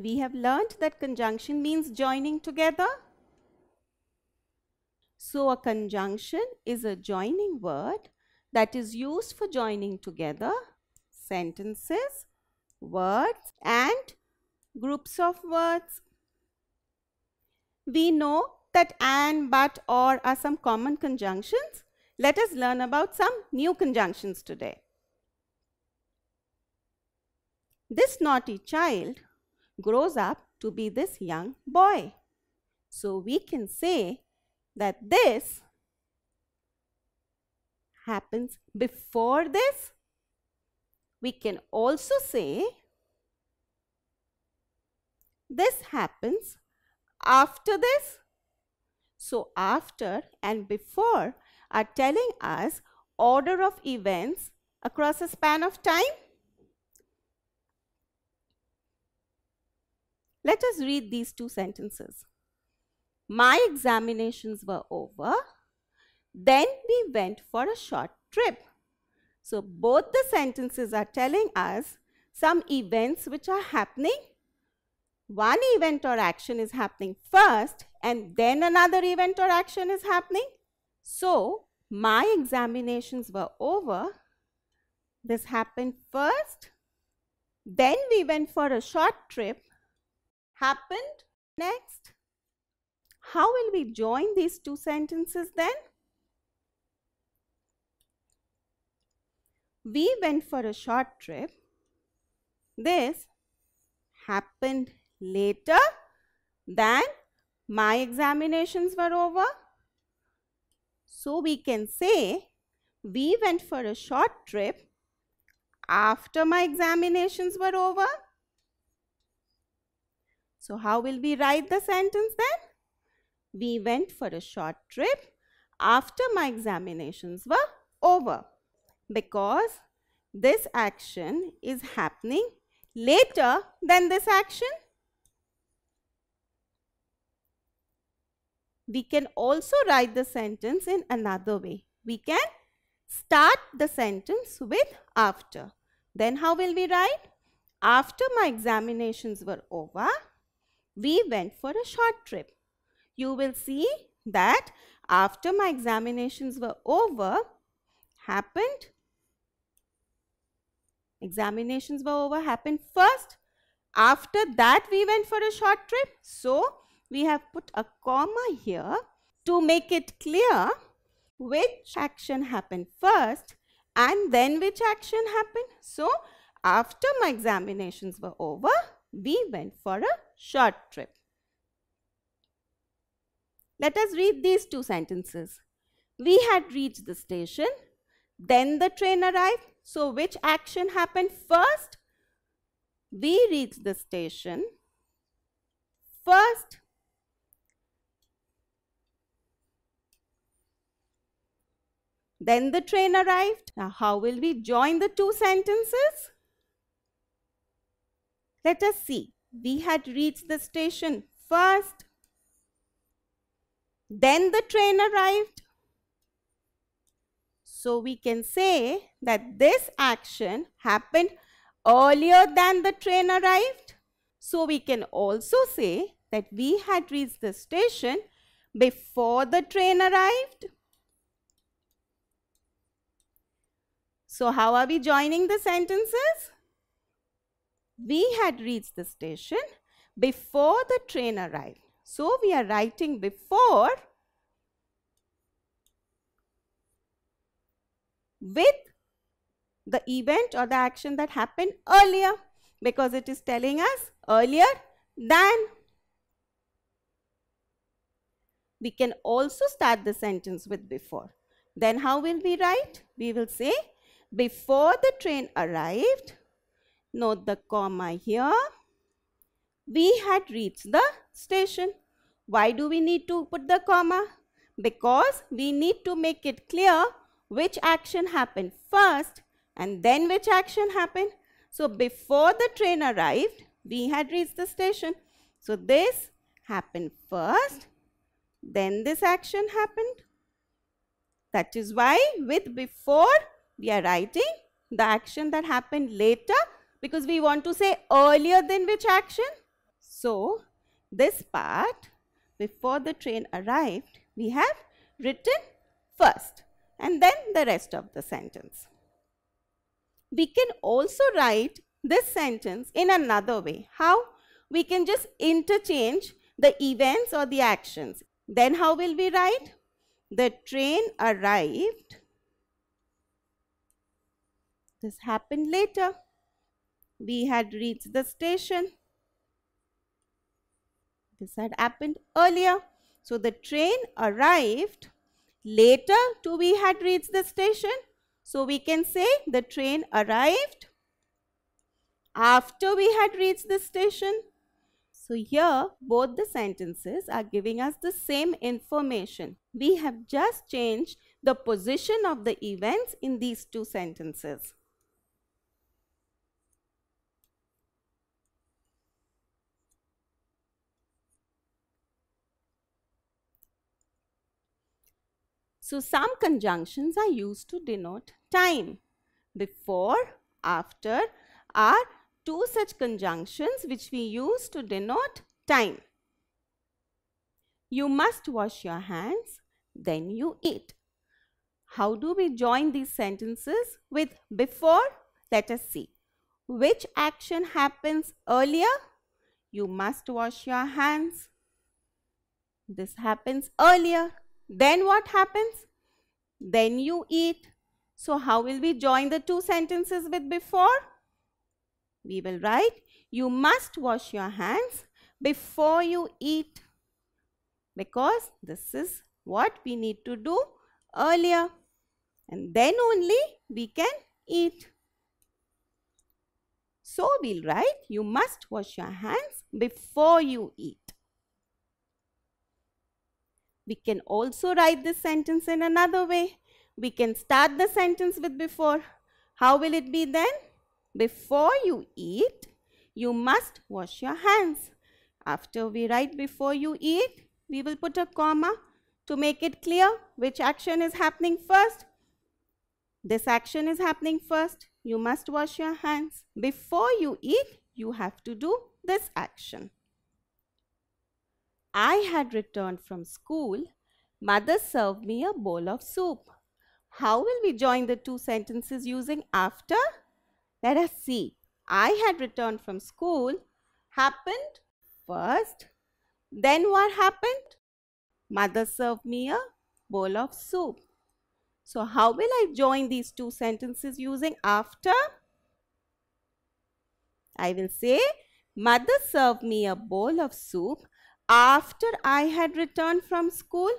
We have learnt that conjunction means joining together. So a conjunction is a joining word that is used for joining together sentences, words and groups of words. We know that and, but, or are some common conjunctions. Let us learn about some new conjunctions today. This naughty child grows up to be this young boy. So we can say that this happens before this. We can also say this happens after this. So after and before are telling us order of events across a span of time. Let us read these two sentences. My examinations were over. Then we went for a short trip. So both the sentences are telling us some events which are happening. One event or action is happening first and then another event or action is happening. So my examinations were over. This happened first. Then we went for a short trip happened next? How will we join these two sentences then? We went for a short trip. This happened later than my examinations were over. So we can say we went for a short trip after my examinations were over. So how will we write the sentence then? We went for a short trip after my examinations were over because this action is happening later than this action. We can also write the sentence in another way. We can start the sentence with after. Then how will we write? After my examinations were over, we went for a short trip. You will see that after my examinations were over, happened, examinations were over, happened first. After that, we went for a short trip. So, we have put a comma here to make it clear which action happened first and then which action happened. So, after my examinations were over, we went for a short trip. Let us read these two sentences. We had reached the station, then the train arrived. So which action happened first? We reached the station first. Then the train arrived. Now how will we join the two sentences? Let us see. We had reached the station first. Then the train arrived. So we can say that this action happened earlier than the train arrived. So we can also say that we had reached the station before the train arrived. So how are we joining the sentences? we had reached the station before the train arrived. So we are writing before with the event or the action that happened earlier because it is telling us earlier than. We can also start the sentence with before. Then how will we write? We will say before the train arrived Note the comma here. We had reached the station. Why do we need to put the comma? Because we need to make it clear which action happened first and then which action happened. So before the train arrived, we had reached the station. So this happened first, then this action happened. That is why with before we are writing the action that happened later because we want to say earlier than which action. So this part, before the train arrived, we have written first and then the rest of the sentence. We can also write this sentence in another way. How? We can just interchange the events or the actions. Then how will we write? The train arrived. This happened later we had reached the station. This had happened earlier. So the train arrived later to we had reached the station. So we can say the train arrived after we had reached the station. So here both the sentences are giving us the same information. We have just changed the position of the events in these two sentences. So some conjunctions are used to denote time. Before, after are two such conjunctions which we use to denote time. You must wash your hands, then you eat. How do we join these sentences with before? Let us see. Which action happens earlier? You must wash your hands. This happens earlier. Then what happens? Then you eat. So how will we join the two sentences with before? We will write, you must wash your hands before you eat because this is what we need to do earlier and then only we can eat. So we'll write, you must wash your hands before you eat. We can also write this sentence in another way. We can start the sentence with before. How will it be then? Before you eat, you must wash your hands. After we write before you eat, we will put a comma to make it clear which action is happening first. This action is happening first. You must wash your hands. Before you eat, you have to do this action. I had returned from school, mother served me a bowl of soup. How will we join the two sentences using after? Let us see. I had returned from school happened first. Then what happened? Mother served me a bowl of soup. So how will I join these two sentences using after? I will say, mother served me a bowl of soup after I had returned from school?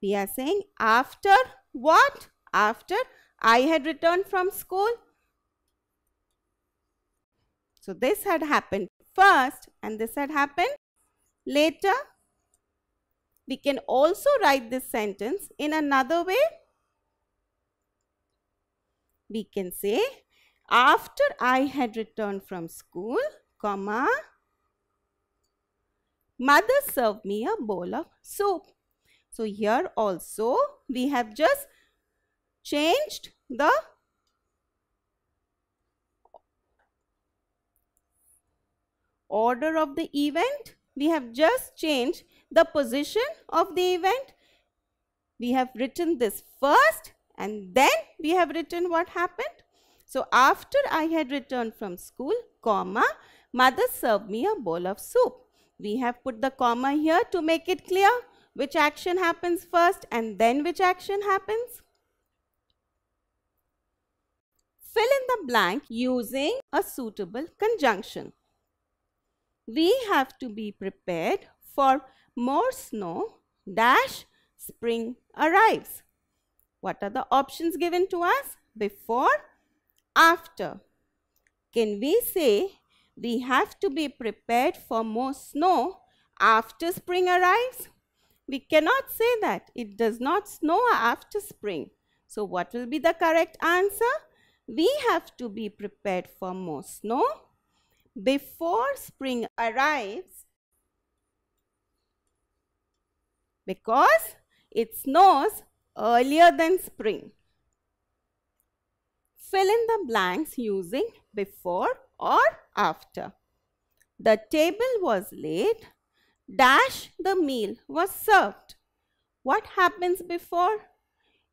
We are saying after what? After I had returned from school. So this had happened first and this had happened later. We can also write this sentence in another way. We can say after I had returned from school, comma, Mother served me a bowl of soup. So here also we have just changed the order of the event. We have just changed the position of the event. We have written this first and then we have written what happened. So after I had returned from school, comma, mother served me a bowl of soup. We have put the comma here to make it clear which action happens first and then which action happens. Fill in the blank using a suitable conjunction. We have to be prepared for more snow dash spring arrives. What are the options given to us? Before, after. Can we say we have to be prepared for more snow after spring arrives? We cannot say that. It does not snow after spring. So what will be the correct answer? We have to be prepared for more snow before spring arrives because it snows earlier than spring. Fill in the blanks using before or after. The table was laid, dash the meal was served. What happens before?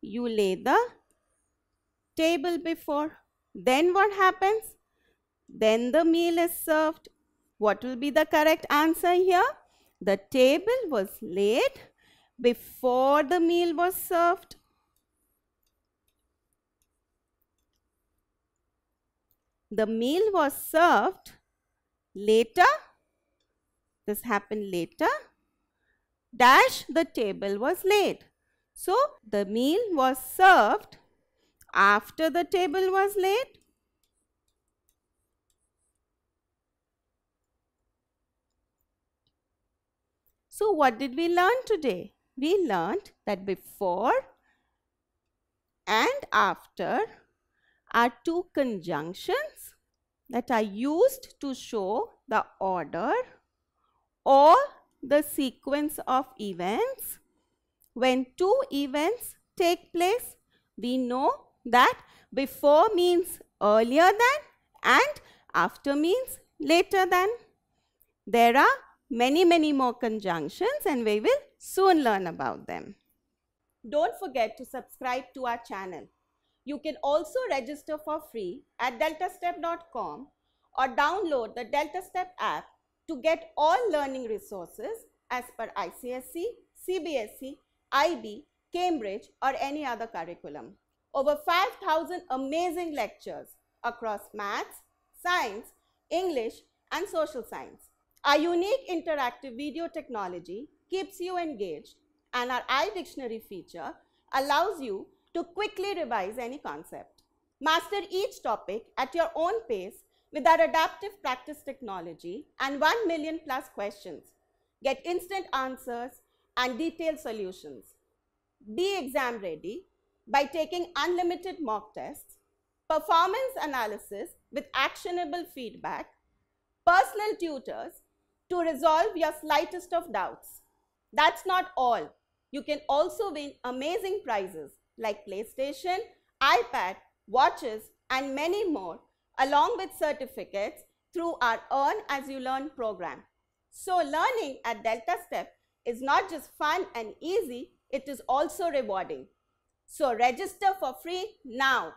You lay the table before. Then what happens? Then the meal is served. What will be the correct answer here? The table was laid before the meal was served. the meal was served later this happened later dash the table was laid so the meal was served after the table was laid So what did we learn today? We learned that before and after are two conjunctions that are used to show the order or the sequence of events. When two events take place, we know that before means earlier than and after means later than. There are many, many more conjunctions and we will soon learn about them. Don't forget to subscribe to our channel. You can also register for free at deltastep.com or download the DeltaStep app to get all learning resources as per ICSE, CBSE, IB, Cambridge or any other curriculum. Over 5,000 amazing lectures across maths, science, English and social science. Our unique interactive video technology keeps you engaged and our iDictionary feature allows you to quickly revise any concept. Master each topic at your own pace with our adaptive practice technology and 1 million plus questions. Get instant answers and detailed solutions. Be exam ready by taking unlimited mock tests, performance analysis with actionable feedback, personal tutors to resolve your slightest of doubts. That's not all. You can also win amazing prizes like PlayStation, iPad, watches and many more along with certificates through our Earn As You Learn program. So learning at Delta Step is not just fun and easy, it is also rewarding. So register for free now.